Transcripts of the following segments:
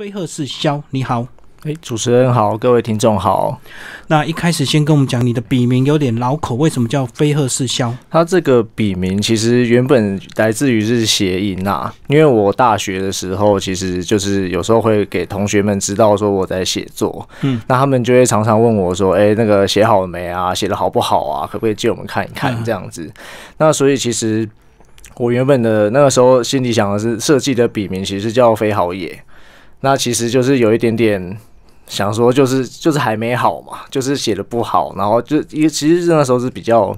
飞鹤是肖，你好，哎，主持人好，各位听众好。那一开始先跟我们讲，你的笔名有点老口，为什么叫飞鹤是肖？他这个笔名其实原本来自于是谐音啊。因为我大学的时候，其实就是有时候会给同学们知道说我在写作，嗯，那他们就会常常问我说：“哎，那个写好了没啊？写的好不好啊？可不可以借我们看一看？”这样子。那所以其实我原本的那个时候心里想的是设计的笔名其实叫飞豪野。那其实就是有一点点想说，就是就是还没好嘛，就是写的不好，然后就也其实那时候是比较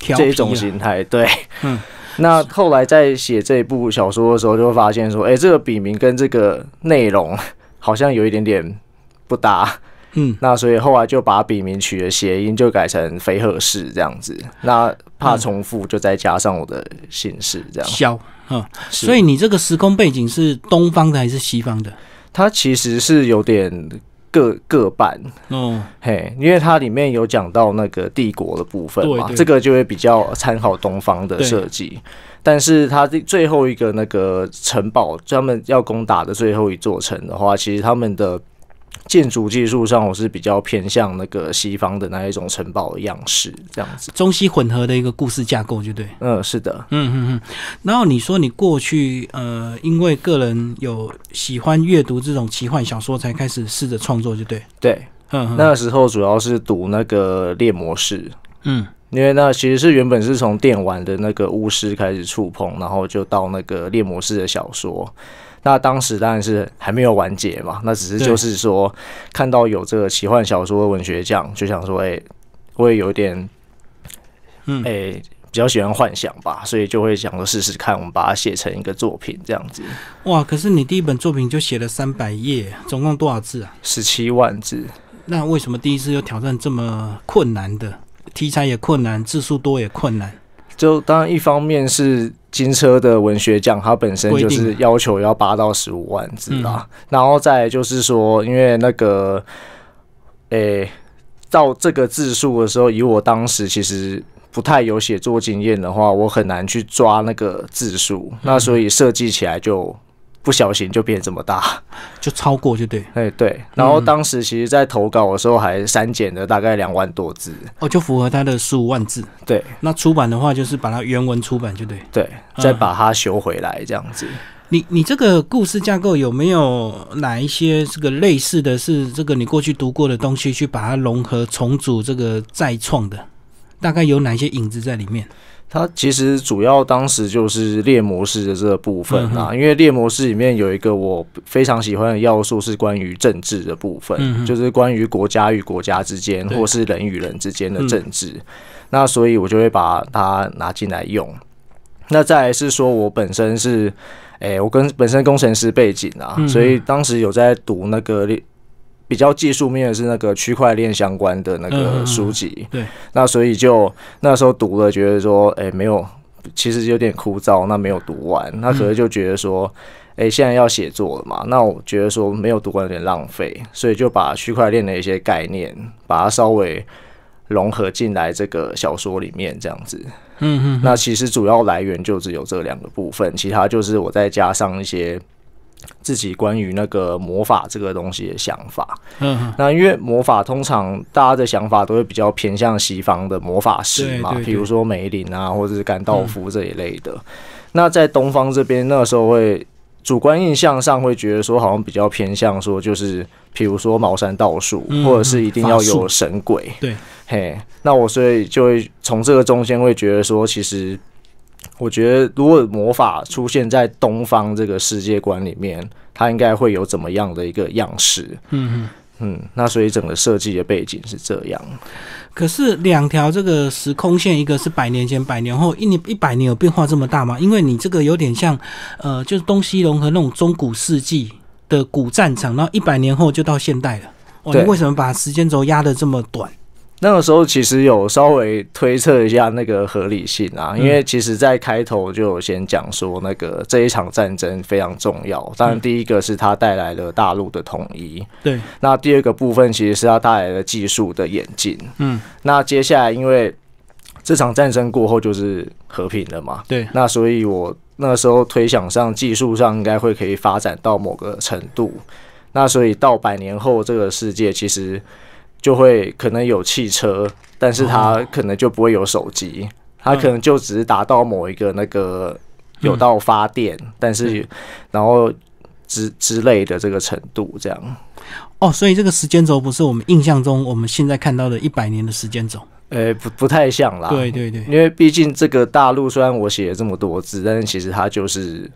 这种心态，对，嗯。那后来在写这一部小说的时候，就会发现说，哎，这个笔名跟这个内容 好像有一点点不搭，嗯。那所以后来就把笔名取了谐音就改成肥鹤式这样子，那怕重复，就再加上我的姓氏这样。肖，嗯，所以你这个时空背景是东方的还是西方的？它其实是有点各各半，嗯，嘿，因为它里面有讲到那个帝国的部分嘛，这个就会比较参考东方的设计，但是它最后一个那个城堡，他们要攻打的最后一座城的话，其实他们的。建筑技术上，我是比较偏向那个西方的那一种城堡样式，这样子，中西混合的一个故事架构，就对。嗯，是的，嗯嗯嗯。然后你说你过去呃，因为个人有喜欢阅读这种奇幻小说，才开始试着创作，就对。对，嗯，那时候主要是读那个《猎魔士》，嗯。因为那其实是原本是从电玩的那个巫师开始触碰，然后就到那个猎魔士的小说。那当时当然是还没有完结嘛，那只是就是说看到有这个奇幻小说的文学奖，就想说，哎，我也有点，嗯，哎，比较喜欢幻想吧，所以就会想说试试看，我们把它写成一个作品这样子。哇！可是你第一本作品就写了三百页，总共多少字啊？十七万字。那为什么第一次要挑战这么困难的？题材也困难，字数多也困难。就当然，一方面是金车的文学奖，它本身就是要求要八到十五万字啊。然后再就是说，因为那个，诶，到这个字数的时候，以我当时其实不太有写作经验的话，我很难去抓那个字数，那所以设计起来就。不小心就变这么大，就超过就对，哎对，然后当时其实，在投稿的时候还删减了大概两万多字，哦，就符合他的十五万字，对。那出版的话，就是把它原文出版就对，对，再把它修回来这样子。你你这个故事架构有没有哪一些这个类似的？是这个你过去读过的东西，去把它融合重组，这个再创的，大概有哪些影子在里面？它其实主要当时就是猎魔师的这个部分啊，因为猎魔师里面有一个我非常喜欢的要素是关于政治的部分，就是关于国家与国家之间或是人与人之间的政治。那所以我就会把它拿进来用。那再来是说，我本身是，哎，我跟本身工程师背景啊，所以当时有在读那个。比较技术面是那个区块链相关的那个书籍，对，那所以就那时候读了，觉得说，哎，没有，其实有点枯燥，那没有读完，那可能就觉得说，哎，现在要写作了嘛，那我觉得说没有读完有点浪费，所以就把区块链的一些概念，把它稍微融合进来这个小说里面这样子，嗯嗯，那其实主要来源就只有这两个部分，其他就是我再加上一些。自己关于那个魔法这个东西的想法，嗯，那因为魔法通常大家的想法都会比较偏向西方的魔法师嘛，比如说梅林啊，或者是甘道夫这一类的。那在东方这边，那时候会主观印象上会觉得说，好像比较偏向说，就是比如说茅山道术，或者是一定要有神鬼。对，嘿，那我所以就会从这个中间会觉得说，其实。我觉得，如果魔法出现在东方这个世界观里面，它应该会有怎么样的一个样式？嗯嗯，那所以整个设计的背景是这样。可是两条这个时空线，一个是百年前、百年后，一年一百年有变化这么大吗？因为你这个有点像呃，就是东西融合那种中古世纪的古战场，然后一百年后就到现代了。哦，你为什么把时间轴压得这么短？那个时候其实有稍微推测一下那个合理性啊，因为其实在开头就有先讲说那个这一场战争非常重要，当然第一个是它带来了大陆的统一，对，那第二个部分其实是它带来了技术的演进，嗯，那接下来因为这场战争过后就是和平了嘛，对，那所以我那时候推想上技术上应该会可以发展到某个程度，那所以到百年后这个世界其实。就会可能有汽车，但是他可能就不会有手机，他可能就只是达到某一个那个有到发电，但是然后之之类的这个程度这样。哦，所以这个时间轴不是我们印象中我们现在看到的一百年的时间轴？诶，不不太像啦。对对对，因为毕竟这个大陆虽然我写了这么多字，但是其实它就是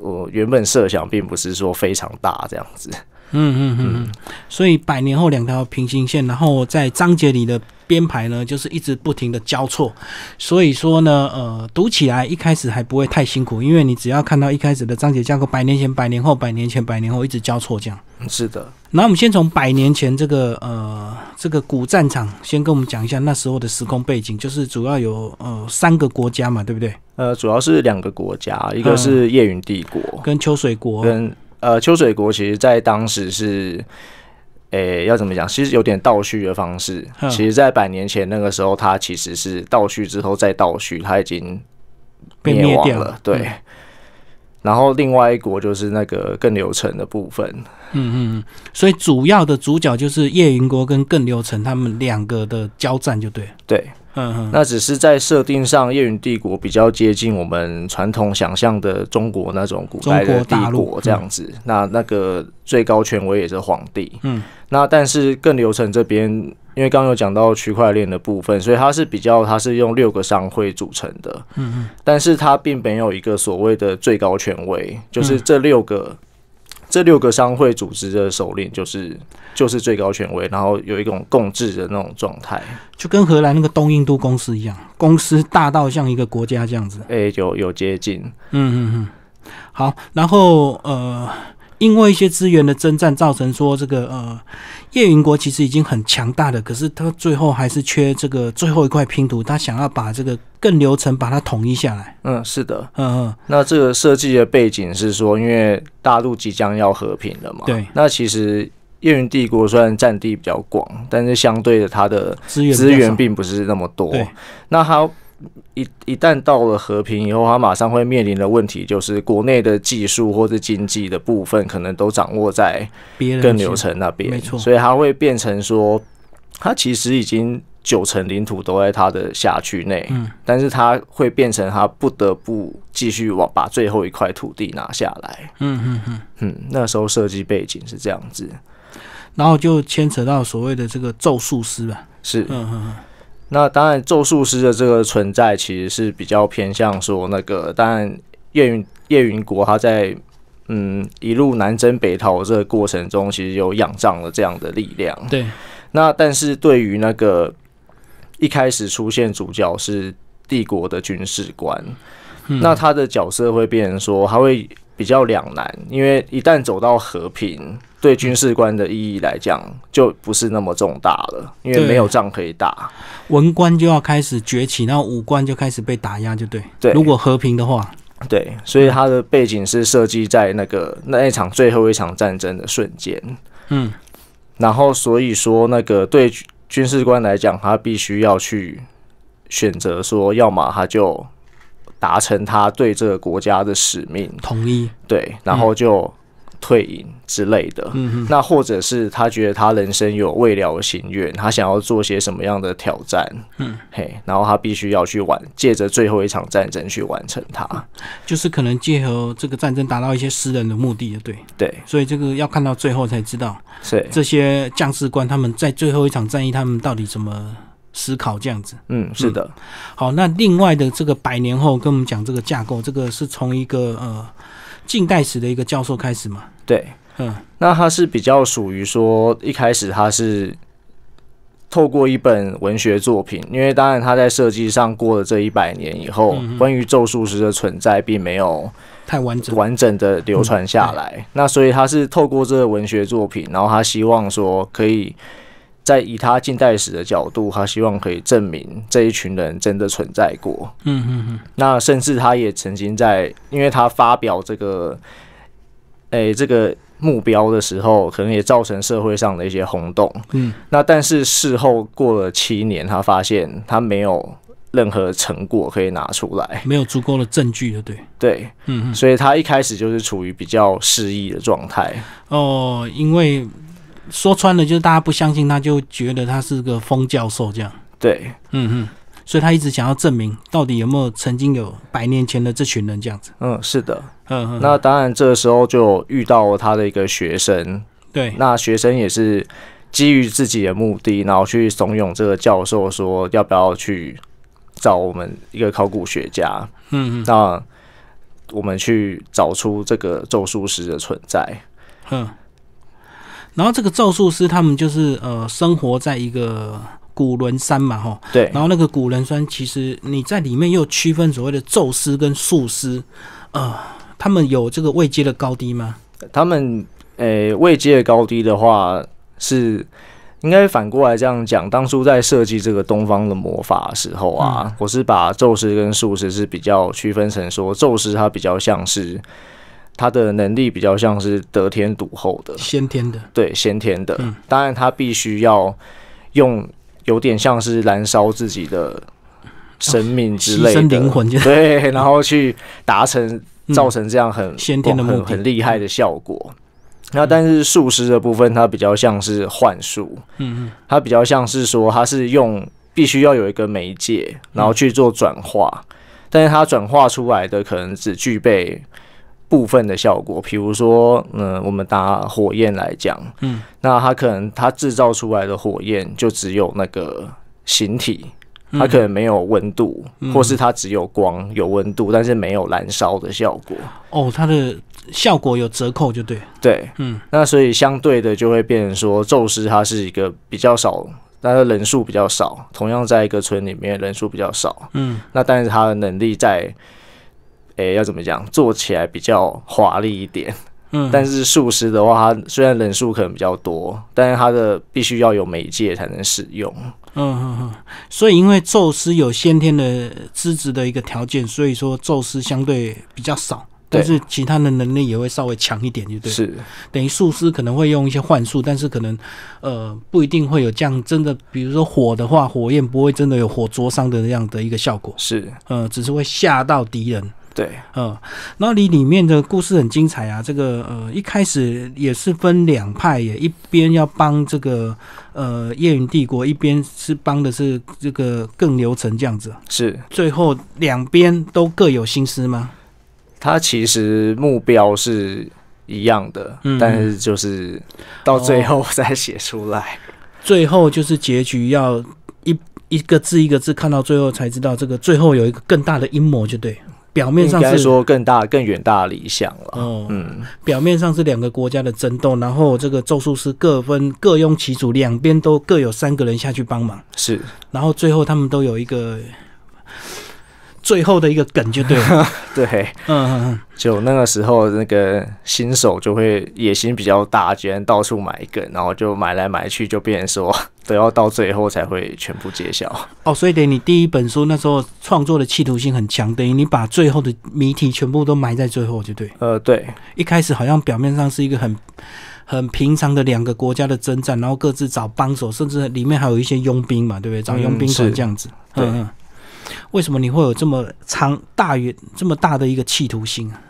我原本设想，并不是说非常大这样子。嗯嗯嗯，所以百年后两条平行线，然后在章节里的编排呢，就是一直不停的交错。所以说呢，呃，读起来一开始还不会太辛苦，因为你只要看到一开始的章节架构，百年前、百年后、百年前、百年后一直交错这样。是的。那我们先从百年前这个呃这个古战场，先跟我们讲一下那时候的时空背景，就是主要有呃三个国家嘛，对不对？呃，主要是两个国家，一个是夜云帝国，跟秋水国，跟。呃，秋水国其实在当时是，诶，要怎么讲？其实有点倒叙的方式。其实，在百年前那个时候，它其实是倒叙之后再倒叙，它已经灭亡了。对。然后，另外一国就是那个更流程的部分。嗯嗯。所以，主要的主角就是叶云国跟更流程他们两个的交战就对。对。嗯，那只是在设定上，叶云帝国比较接近我们传统想象的中国那种古代的帝国这样子。那那个最高权威也是皇帝。嗯，那但是更流程这边，因为刚刚有讲到区块链的部分，所以它是比较，它是用六个商会组成的。嗯嗯，但是它并没有一个所谓的最高权威，就是这六个。这六个商会组织的首领就是就是最高权威，然后有一种共治的那种状态，就跟荷兰那个东印度公司一样，公司大到像一个国家这样子。哎，有有接近，嗯嗯嗯，好，然后呃。因为一些资源的征战，造成说这个呃，叶云国其实已经很强大了，可是他最后还是缺这个最后一块拼图，他想要把这个更流程把它统一下来。嗯，是的，嗯嗯。那这个设计的背景是说，因为大陆即将要和平了嘛。对。那其实叶云帝国虽然占地比较广，但是相对的它的资源资源并不是那么多。对。那它一一旦到了和平以后，他马上会面临的问题就是国内的技术或者经济的部分可能都掌握在更流程那边，没错，所以他会变成说，他其实已经九成领土都在他的辖区内，嗯，但是他会变成他不得不继续往把最后一块土地拿下来，嗯嗯嗯嗯，那时候设计背景是这样子，然后就牵扯到所谓的这个咒术师了，是，嗯嗯嗯。那当然，咒术师的这个存在其实是比较偏向说那个，但叶云叶云国他在嗯一路南征北讨这个过程中，其实有仰仗了这样的力量。对，那但是对于那个一开始出现主角是帝国的军事官，那他的角色会变成说他会比较两难，因为一旦走到和平。对军事官的意义来讲，就不是那么重大了，因为没有仗可以打，文官就要开始崛起，然后武官就开始被打压，就对对。如果和平的话，对，所以它的背景是设计在那个那一场最后一场战争的瞬间，嗯，然后所以说那个对军事官来讲，他必须要去选择说，要么他就达成他对这个国家的使命统一，对，然后就。退隐之类的，嗯、那或者是他觉得他人生有未了心愿，他想要做些什么样的挑战？嗯，嘿，然后他必须要去完，借着最后一场战争去完成它，就是可能结合这个战争达到一些私人的目的，对对。所以这个要看到最后才知道，是这些将士官他们在最后一场战役，他们到底怎么思考这样子？嗯，是的。好，那另外的这个百年后跟我们讲这个架构，这个是从一个呃。近代史的一个教授开始吗？对，嗯，那他是比较属于说，一开始他是透过一本文学作品，因为当然他在设计上过了这一百年以后，关于咒术师的存在并没有太完整完整的流传下来，那所以他是透过这个文学作品，然后他希望说可以。在以他近代史的角度，他希望可以证明这一群人真的存在过。嗯嗯嗯。那甚至他也曾经在，因为他发表这个，哎，这个目标的时候，可能也造成社会上的一些轰动。嗯。那但是事后过了七年，他发现他没有任何成果可以拿出来，没有足够的证据。对对。嗯嗯。所以他一开始就是处于比较失意的状态。哦，因为。说穿了，就是大家不相信他，就觉得他是个疯教授这样。对，嗯嗯，所以他一直想要证明，到底有没有曾经有百年前的这群人这样子。嗯，是的，嗯嗯。那当然，这个时候就遇到他的一个学生。对，那学生也是基于自己的目的，然后去怂恿这个教授说：“要不要去找我们一个考古学家？”嗯嗯。那我们去找出这个咒术师的存在。嗯。然后这个咒术师他们就是呃，生活在一个古伦山嘛，哈。对。然后那个古伦山其实你在里面又区分所谓的咒斯跟术师，呃，他们有这个位阶的高低吗？他们呃位阶的高低的话，是应该反过来这样讲。当初在设计这个东方的魔法时候啊，我是把咒斯跟术师是比较区分成说，咒斯他比较像是。他的能力比较像是得天独厚的，先天的，对，先天的。当然，他必须要用有点像是燃烧自己的生命之类，的灵魂，对，然后去达成造成这样很先天的的、很厉害的效果。那但是术师的部分，它比较像是幻术，嗯嗯，它比较像是说，它是用必须要有一个媒介，然后去做转化，但是它转化出来的可能只具备。部分的效果，比如说，嗯，我们打火焰来讲，嗯，那它可能它制造出来的火焰就只有那个形体，它可能没有温度，或是它只有光有温度，但是没有燃烧的效果。哦，它的效果有折扣就对。对，嗯，那所以相对的就会变成说，宙斯它是一个比较少，但是人数比较少，同样在一个村里面人数比较少，嗯，那但是他的能力在。哎，要怎么讲？做起来比较华丽一点。嗯，但是术师的话，他虽然人数可能比较多，但是他的必须要有媒介才能使用。嗯嗯嗯。所以，因为宙斯有先天的资质的一个条件，所以说宙斯相对比较少，但是其他的能力也会稍微强一点，就对。是。等于术师可能会用一些幻术，但是可能呃不一定会有这样真的，比如说火的话，火焰不会真的有火灼伤的那样的一个效果。是。呃，只是会吓到敌人。对，嗯，那里里面的故事很精彩啊。这个呃，一开始也是分两派，也一边要帮这个呃叶云帝国，一边是帮的是这个更流程这样子。是，最后两边都各有心思吗？他其实目标是一样的，嗯、但是就是到最后再写出来，最后就是结局要一一个字一个字看到最后才知道，这个最后有一个更大的阴谋，就对。表面上是说更大、更远大理想了。嗯，表面上是两个国家的争斗，然后这个咒术师各分各拥其主，两边都各有三个人下去帮忙。是，然后最后他们都有一个。最后的一个梗就对了，对，嗯嗯，就那个时候那个新手就会野心比较大，居然到处买梗，然后就买来买去，就变说 都要到最后才会全部揭晓。哦，所以等于你第一本书那时候创作的企图心很强，等于你把最后的谜题全部都埋在最后，就对。呃，对，一开始好像表面上是一个很很平常的两个国家的征战，然后各自找帮手，甚至里面还有一些佣兵嘛，对不对？找佣兵以这样子，嗯嗯。为什么你会有这么长大于这么大的一个企图心啊？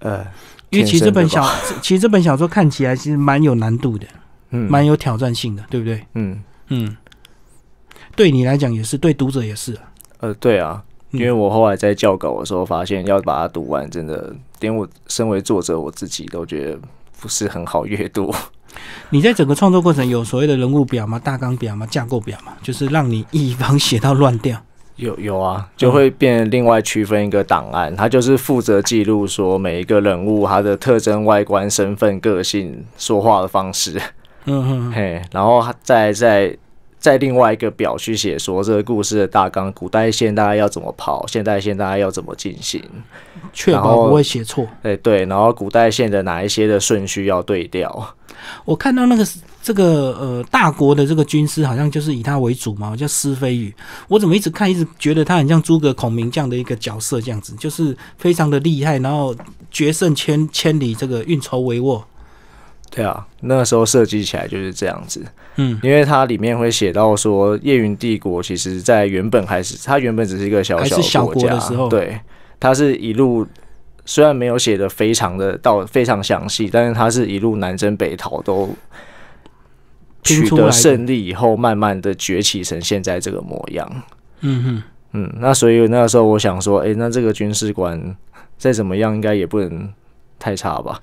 呃，因为其实这本小其实这本小说看起来其实蛮有难度的，嗯，蛮有挑战性的，对不对？嗯嗯，对你来讲也是，对读者也是呃，对啊，因为我后来在校稿的时候发现，要把它读完，真的连我身为作者我自己都觉得不是很好阅读。你在整个创作过程有所谓的人物表吗？大纲表吗？架构表吗？就是让你一方写到乱掉。有有啊，就会变另外区分一个档案，它就是负责记录说每一个人物他的特征、外观、身份、个性、说话的方式。嗯哼，嘿，然后再再再另外一个表去写说这个故事的大纲，古代线大概要怎么跑，现代线大概要怎么进行，确保不会写错。哎对，然后古代线的哪一些的顺序要对调。我看到那个这个呃大国的这个军师，好像就是以他为主嘛，叫施飞宇。我怎么一直看，一直觉得他很像诸葛孔明这样的一个角色，这样子就是非常的厉害，然后决胜千千里，这个运筹帷幄。对啊，那个时候设计起来就是这样子。嗯，因为它里面会写到说，叶云帝国其实，在原本还是他原本只是一个小小小国的时候，对，他是一路。虽然没有写的非常的到非常详细，但是他是一路南征北讨都取得胜利以后，慢慢的崛起成现在这个模样。嗯哼，嗯，那所以那个时候我想说，哎，那这个军事官再怎么样，应该也不能太差吧。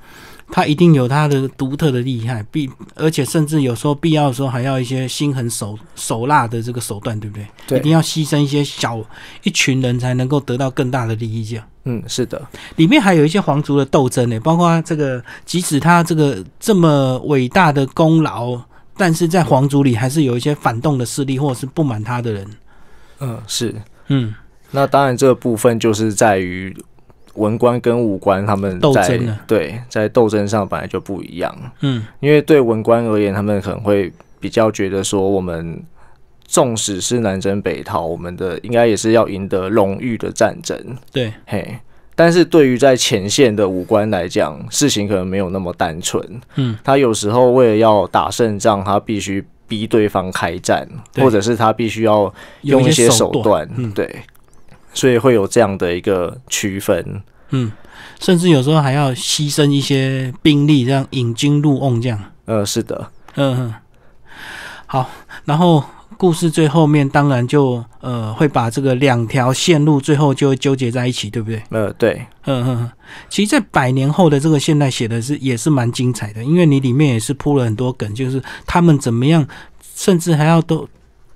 他一定有他的独特的厉害，必而且甚至有时候必要的时候还要一些心狠手手辣的这个手段，对不对？对，一定要牺牲一些小一群人才能够得到更大的利益，这样。嗯，是的，里面还有一些皇族的斗争呢，包括这个，即使他这个这么伟大的功劳，但是在皇族里还是有一些反动的势力或者是不满他的人。嗯，是，嗯，那当然这个部分就是在于。文官跟武官他们在对在斗争上本来就不一样。嗯，因为对文官而言，他们可能会比较觉得说，我们纵使是南征北讨，我们的应该也是要赢得荣誉的战争。对，嘿，但是对于在前线的武官来讲，事情可能没有那么单纯。嗯，他有时候为了要打胜仗，他必须逼对方开战，或者是他必须要用一些手段。嗯，对。所以会有这样的一个区分，嗯，甚至有时候还要牺牲一些兵力，这样引经入瓮，这样。呃，是的，嗯，好。然后故事最后面当然就呃会把这个两条线路最后就纠结在一起，对不对？呃，对，嗯嗯嗯。其实，在百年后的这个现代写的是也是蛮精彩的，因为你里面也是铺了很多梗，就是他们怎么样，甚至还要都。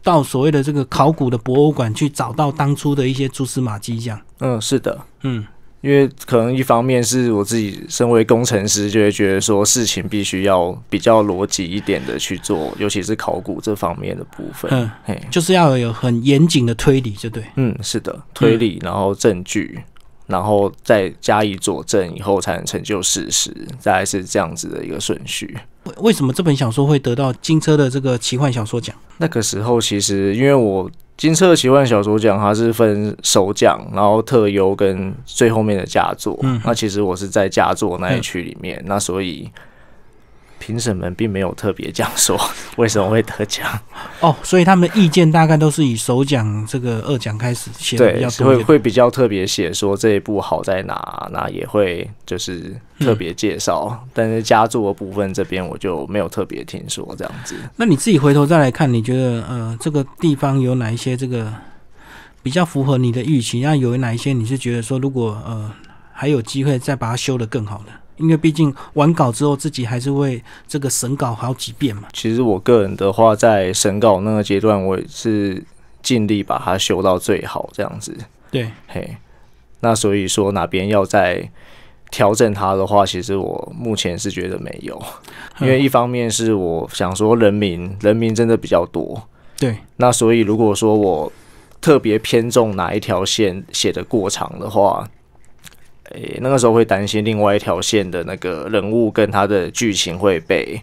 到所谓的这个考古的博物馆去找到当初的一些蛛丝马迹，这样。嗯，是的，嗯，因为可能一方面是我自己身为工程师，就会觉得说事情必须要比较逻辑一点的去做，尤其是考古这方面的部分。嗯，就是要有很严谨的推理，就对。嗯，是的，推理，然后证据。然后再加以佐证，以后才能成就事实，大概是这样子的一个顺序。为为什么这本小说会得到金车的这个奇幻小说奖？那个时候其实，因为我金车奇幻小说奖它是分首奖，然后特优跟最后面的佳作。那其实我是在佳作那一区里面，那所以。评审们并没有特别讲说 为什么会得奖哦，所以他们意见大概都是以首奖这个二奖开始写，对，会会比较特别写说这一部好在哪，那也会就是特别介绍。但是佳作的部分这边我就没有特别听说这样子。那你自己回头再来看，你觉得呃这个地方有哪一些这个比较符合你的预期？那有哪一些你是觉得说如果呃还有机会再把它修得更好的。因为毕竟完稿之后自己还是会这个审稿好几遍嘛。其实我个人的话，在审稿那个阶段，我也是尽力把它修到最好这样子。对，嘿，那所以说哪边要再调整它的话，其实我目前是觉得没有，因为一方面是我想说人民人民真的比较多。对，那所以如果说我特别偏重哪一条线写的过长的话。诶，那个时候会担心另外一条线的那个人物跟他的剧情会被，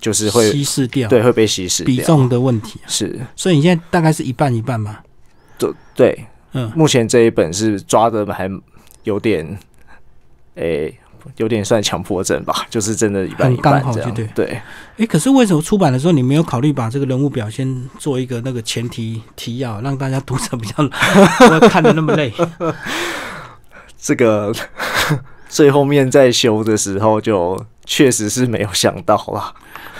就是会稀释掉，对，会被稀释，比重的问题。是，所以你现在大概是一半一半吗？对，对，嗯，目前这一本是抓的还有点，诶，有点算强迫症吧，就是真的，一半一半这样，对，对。诶，可是为什么出版的时候你没有考虑把这个人物表现做一个那个前提提要，让大家读者比较 不要看得那么累？这个 最后面在修的时候，就确实是没有想到啦。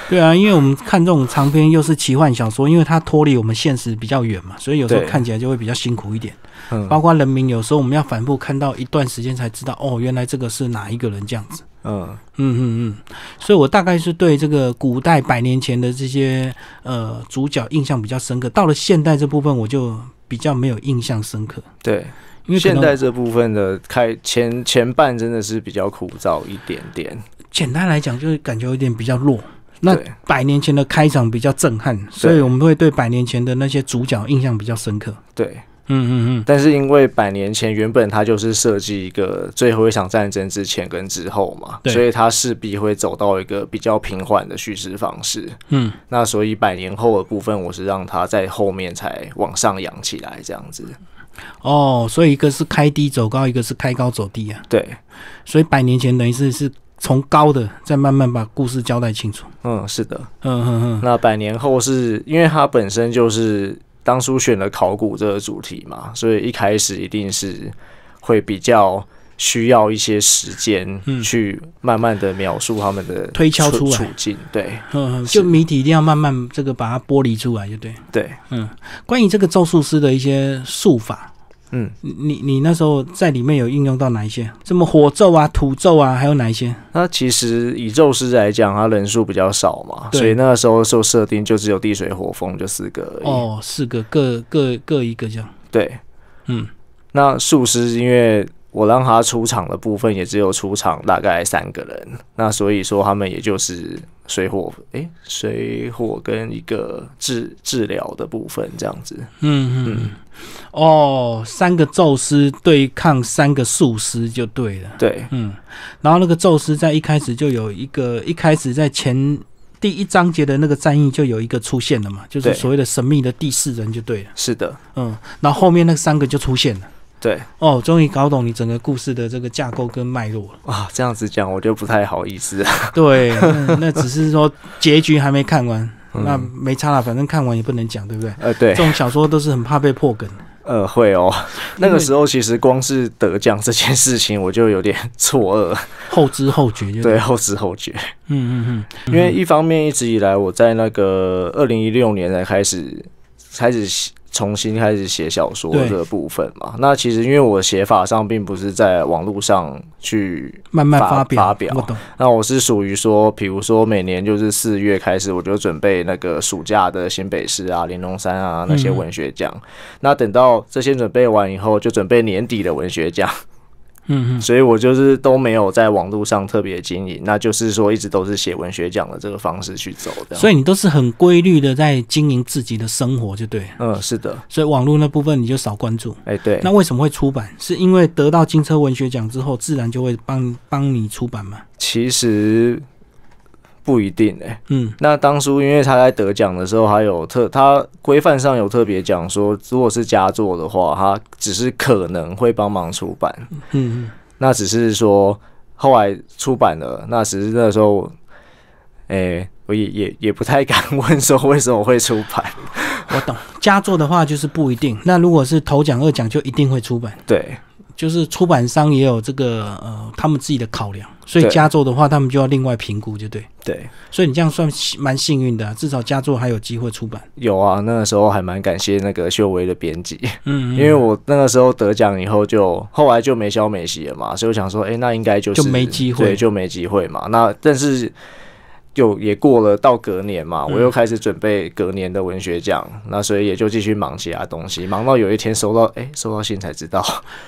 对啊，因为我们看这种长篇又是奇幻小说，因为它脱离我们现实比较远嘛，所以有时候看起来就会比较辛苦一点。嗯，包括人名，有时候我们要反复看到一段时间才知道，哦，原来这个是哪一个人这样子。嗯嗯嗯嗯，所以我大概是对这个古代百年前的这些呃主角印象比较深刻，到了现代这部分，我就比较没有印象深刻。对。因为现在这部分的开前前半真的是比较枯燥一点点。简单来讲，就是感觉有点比较弱。那百年前的开场比较震撼，所以我们会对百年前的那些主角印象比较深刻。对，嗯嗯嗯。但是因为百年前原本它就是设计一个最后一场战争之前跟之后嘛，所以它势必会走到一个比较平缓的叙事方式。嗯，那所以百年后的部分，我是让它在后面才往上扬起来这样子。哦，所以一个是开低走高，一个是开高走低啊。对，所以百年前等于是是从高的，再慢慢把故事交代清楚。嗯，是的，嗯嗯嗯。那百年后是因为它本身就是当初选了考古这个主题嘛，所以一开始一定是会比较。需要一些时间去慢慢的描述他们的推敲出处境，对，就谜底一定要慢慢这个把它剥离出来，就对，对，嗯。关于这个咒术师的一些术法，嗯，你你那时候在里面有应用到哪一些？什么火咒啊、土咒啊，还有哪一些？那其实以咒师来讲，他人数比较少嘛，所以那个时候受设定就只有地水火风就四个，而已，哦，四个各各各一个这样。对，嗯。那术师因为我让他出场的部分也只有出场大概三个人，那所以说他们也就是水火哎，水火跟一个治治疗的部分这样子。嗯嗯，哦，三个宙斯对抗三个术师就对了。对，嗯，然后那个宙斯在一开始就有一个，一开始在前第一章节的那个战役就有一个出现了嘛，就是所谓的神秘的第四人就对了。是的，嗯，那后面那三个就出现了。对哦，终于搞懂你整个故事的这个架构跟脉络了。啊！这样子讲我就不太好意思啊。对，那 只是说结局还没看完，那没差了，反正看完也不能讲，对不对？呃，对，这种小说都是很怕被破梗。呃，会哦。那个时候其实光是得奖这件事情，我就有点错愕，后知后觉。对，后知后觉。嗯嗯嗯，因为一方面一直以来我在那个二零一六年才开始开始。重新开始写小说的部分嘛，那其实因为我写法上并不是在网络上去慢慢发表，发表。那我是属于说，比如说每年就是四月开始，我就准备那个暑假的新北市啊、玲珑山啊那些文学奖。那等到这些准备完以后，就准备年底的文学奖。嗯嗯，所以我就是都没有在网络上特别经营，那就是说一直都是写文学奖的这个方式去走的。所以你都是很规律的在经营自己的生活，就对。嗯，是的。所以网络那部分你就少关注。哎，对。那为什么会出版？是因为得到金车文学奖之后，自然就会帮帮你出版吗？其实。不一定哎，嗯，那当初因为他在得奖的时候，还有特他规范上有特别讲说，如果是佳作的话，他只是可能会帮忙出版，嗯，那只是说后来出版了，那只是那时候，哎，我也也也不太敢问说为什么会出版。我懂，佳作的话就是不一定，那如果是头奖、二奖就一定会出版，对，就是出版商也有这个呃他们自己的考量。所以佳作的话，他们就要另外评估，就对。对，所以你这样算蛮幸运的，至少佳作还有机会出版。有啊，那个时候还蛮感谢那个秀威的编辑，嗯，因为我那个时候得奖以后，就后来就没消没息了嘛，所以我想说，哎，那应该就是就没机会，对，就没机会嘛。那但是就也过了到隔年嘛，我又开始准备隔年的文学奖，那所以也就继续忙其他东西，忙到有一天收到，哎，收到信才知道，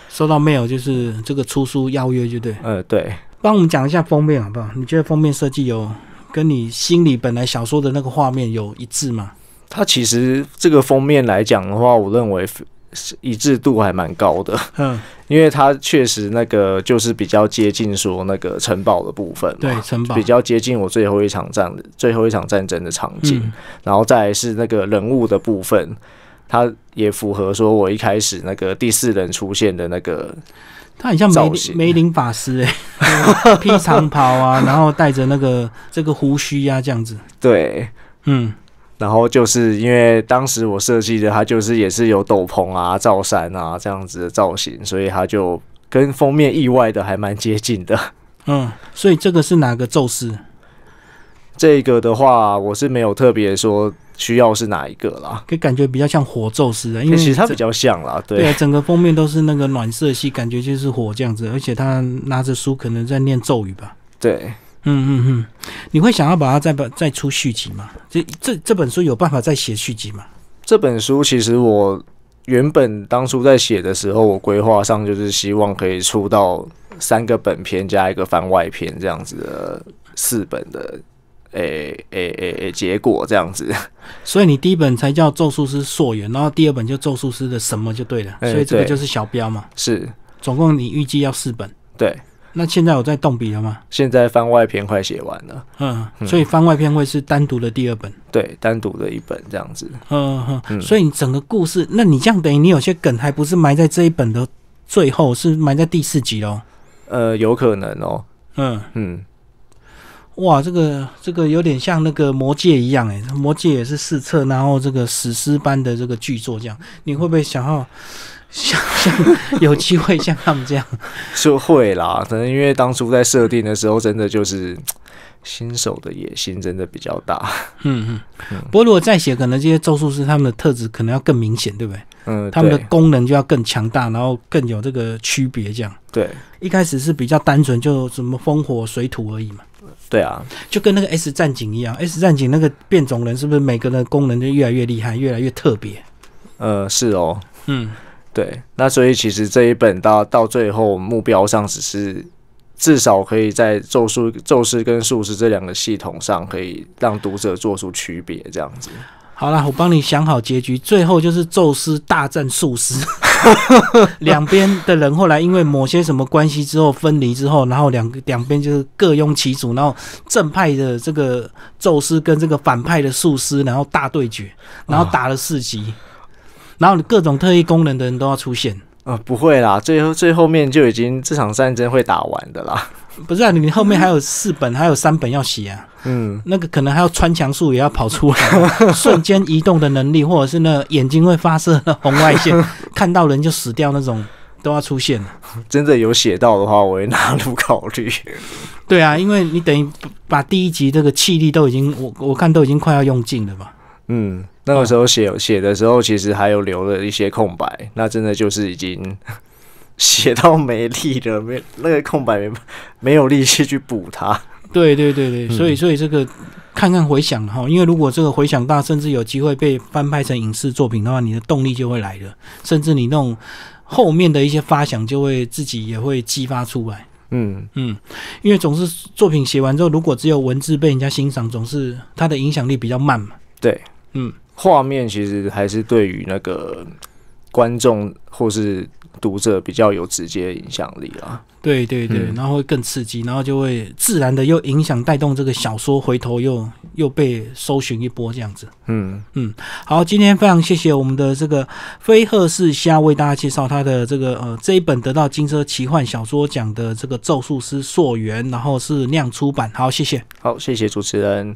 收到 mail 就是这个出书邀约，就对。呃，对。帮我们讲一下封面好不好？你觉得封面设计有跟你心里本来想说的那个画面有一致吗？它其实这个封面来讲的话，我认为一致度还蛮高的。嗯，因为它确实那个就是比较接近说那个城堡的部分对，城堡比较接近我最后一场战的最后一场战争的场景，然后再是那个人物的部分，它也符合说我一开始那个第四人出现的那个。他很像梅梅林法师诶，披长袍啊，然后带着那个这个胡须呀，这样子。对，嗯，然后就是因为当时我设计的他就是也是有斗篷啊、罩衫啊这样子的造型，所以他就跟封面意外的还蛮接近的。嗯，所以这个是哪个宙斯？这个的话，我是没有特别说。需要是哪一个啦？给感觉比较像火宙似的，因为其实它比较像啦，对，整个封面都是那个暖色系，感觉就是火这样子，而且他拿着书可能在念咒语吧。对，嗯嗯嗯，你会想要把它再把再出续集吗？这这这本书有办法再写续集吗？这本书其实我原本当初在写的时候，我规划上就是希望可以出到三个本片加一个番外篇这样子的四本的。诶诶诶诶，结果这样子，所以你第一本才叫《咒术师溯源》，然后第二本就《咒术师的什么》就对了，所以这个就是小标嘛。是，总共你预计要四本。对，那现在有在动笔了吗？现在番外篇快写完了。嗯，所以番外篇会是单独的第二本。对，单独的一本这样子。嗯哼，所以整个故事，那你这样等于你有些梗还不是埋在这一本的最后，是埋在第四集喽？呃，有可能哦。嗯嗯。哇，这个这个有点像那个魔界一样哎，魔界也是四册，然后这个史诗般的这个巨作这样，你会不会想要想像 有机会像他们这样？就 会啦，可能因为当初在设定的时候，真的就是新手的野心真的比较大。嗯嗯，不过如果再写，可能这些咒术师他们的特质可能要更明显，对不对？嗯，他们的功能就要更强大，然后更有这个区别这样。对，一开始是比较单纯，就什么风火水土而已嘛。对啊，就跟那个《S 战警》一样，《S 战警》那个变种人是不是每个的功能就越来越厉害，越来越特别？呃，是哦，嗯，对。那所以其实这一本到到最后目标上，只是至少可以在咒术、宙斯跟术师这两个系统上，可以让读者做出区别这样子。好了，我帮你想好结局，最后就是宙斯大战术师。两边的人后来因为某些什么关系之后分离之后，然后两两边就是各拥其主，然后正派的这个宙斯跟这个反派的术师，然后大对决，然后打了四级。然后各种特异功能的人都要出现啊！不会啦，最后最后面就已经这场战争会打完的啦。不是啊，你后面还有四本，还有三本要写啊。嗯，那个可能还要穿墙术，也要跑出来，瞬间移动的能力，或者是那眼睛会发射红外线，看到人就死掉那种，都要出现了。真的有写到的话，我会纳入考虑。对啊，因为你等于把第一集这个气力都已经，我我看都已经快要用尽了吧。嗯，那个时候写写的时候，其实还有留了一些空白，那真的就是已经。写到没力了，没那个空白，没没有力气去补它。对对对对，所以所以这个看看回响哈，因为如果这个回响大，甚至有机会被翻拍成影视作品的话，你的动力就会来了，甚至你那种后面的一些发想就会自己也会激发出来。嗯嗯，因为总是作品写完之后，如果只有文字被人家欣赏，总是它的影响力比较慢嘛。对，嗯，画面其实还是对于那个观众或是。读者比较有直接影响力啊。对对对，然后会更刺激，然后就会自然的又影响带动这个小说回头又又被搜寻一波这样子，嗯嗯，好，今天非常谢谢我们的这个飞鹤是虾为大家介绍他的这个呃这一本得到金车奇幻小说奖的这个咒术师溯源，然后是亮出版，好谢谢，好谢谢主持人。